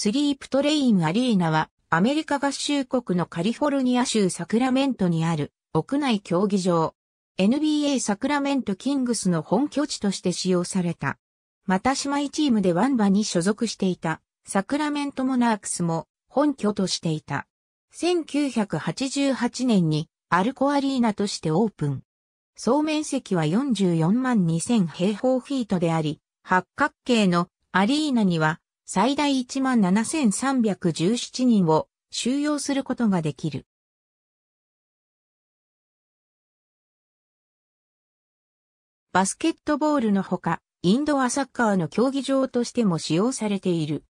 スリープトレインアリーナはアメリカ合衆国のカリフォルニア州サクラメントにある屋内競技場。NBA サクラメントキングスの本拠地として使用された。また姉妹チームでワンバに所属していたサクラメントモナークスも本拠としていた。1988年にアルコアリーナとしてオープン。総面積は44万2000平方フィートであり、八角形のアリーナには最大17,317人を収容することができる。バスケットボールのほか、インドアサッカーの競技場としても使用されている。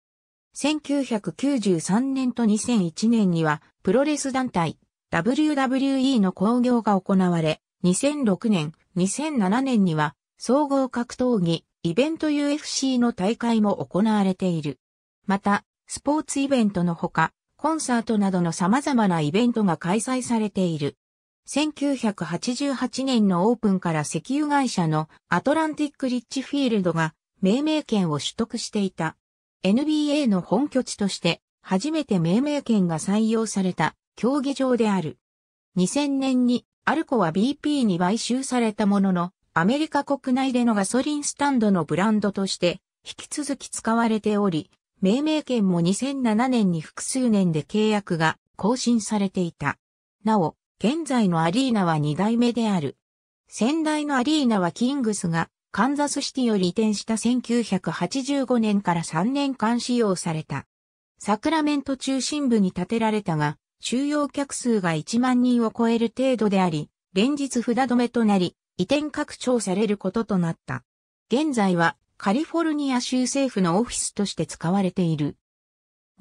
1993年と2001年には、プロレス団体 WWE の興行が行われ、2006年、2007年には、総合格闘技イベント UFC の大会も行われている。また、スポーツイベントのほか、コンサートなどの様々なイベントが開催されている。1988年のオープンから石油会社のアトランティック・リッチフィールドが命名権を取得していた。NBA の本拠地として初めて命名権が採用された競技場である。2000年にアルコは BP に買収されたもののアメリカ国内でのガソリンスタンドのブランドとして引き続き使われており、命名権も2007年に複数年で契約が更新されていた。なお、現在のアリーナは2代目である。先代のアリーナはキングスがカンザスシティより移転した1985年から3年間使用された。サクラメント中心部に建てられたが、収容客数が1万人を超える程度であり、連日札止めとなり、移転拡張されることとなった。現在はカリフォルニア州政府のオフィスとして使われている。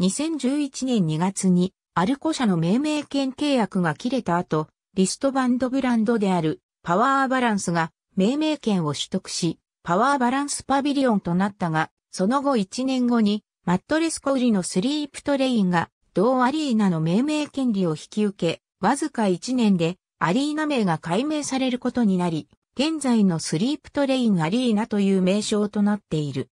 2011年2月にアルコ社の命名権契約が切れた後、リストバンドブランドであるパワーバランスが命名権を取得し、パワーバランスパビリオンとなったが、その後1年後にマットレス小売りのスリープトレインが同アリーナの命名権利を引き受け、わずか1年でアリーナ名が改名されることになり、現在のスリープトレインアリーナという名称となっている。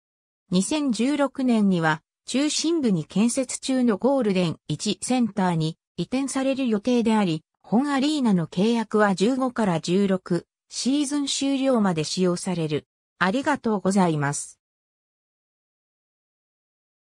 2016年には中心部に建設中のゴールデン1センターに移転される予定であり、本アリーナの契約は15から16シーズン終了まで使用される。ありがとうございます。